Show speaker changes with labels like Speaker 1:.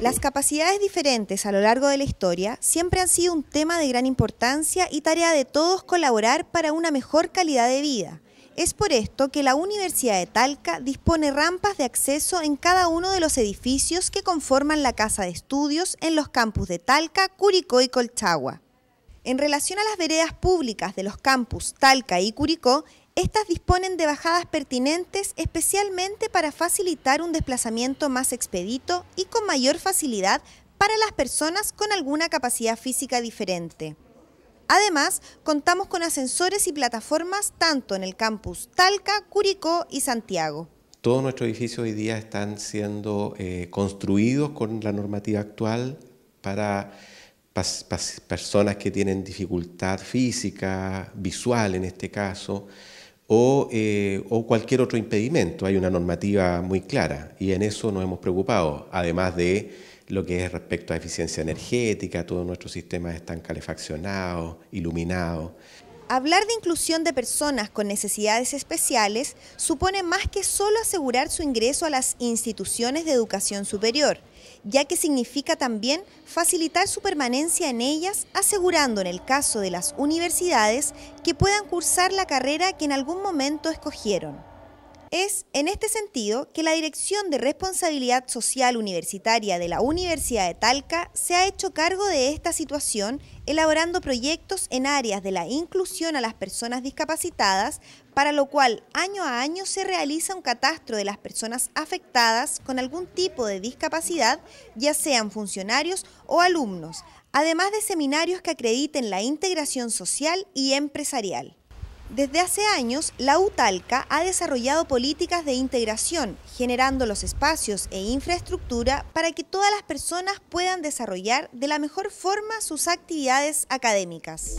Speaker 1: Las capacidades diferentes a lo largo de la historia siempre han sido un tema de gran importancia y tarea de todos colaborar para una mejor calidad de vida. Es por esto que la Universidad de Talca dispone rampas de acceso en cada uno de los edificios que conforman la Casa de Estudios en los campus de Talca, Curicó y Colchagua. En relación a las veredas públicas de los campus Talca y Curicó, estas disponen de bajadas pertinentes especialmente para facilitar un desplazamiento más expedito y con mayor facilidad para las personas con alguna capacidad física diferente. Además, contamos con ascensores y plataformas tanto en el campus Talca, Curicó y Santiago.
Speaker 2: Todos nuestros edificios hoy día están siendo eh, construidos con la normativa actual para personas que tienen dificultad física, visual en este caso, eh, o, cualquier otro impedimento. Hay una normativa muy clara y en eso nos hemos preocupado, además de lo que es respecto a eficiencia energética, todos nuestros sistemas están calefaccionados, iluminados.
Speaker 1: Hablar de inclusión de personas con necesidades especiales supone más que solo asegurar su ingreso a las instituciones de educación superior, ya que significa también facilitar su permanencia en ellas, asegurando en el caso de las universidades que puedan cursar la carrera que en algún momento escogieron. Es en este sentido que la Dirección de Responsabilidad Social Universitaria de la Universidad de Talca se ha hecho cargo de esta situación elaborando proyectos en áreas de la inclusión a las personas discapacitadas, para lo cual año a año se realiza un catastro de las personas afectadas con algún tipo de discapacidad, ya sean funcionarios o alumnos, además de seminarios que acrediten la integración social y empresarial. Desde hace años, la UTALCA ha desarrollado políticas de integración, generando los espacios e infraestructura para que todas las personas puedan desarrollar de la mejor forma sus actividades académicas.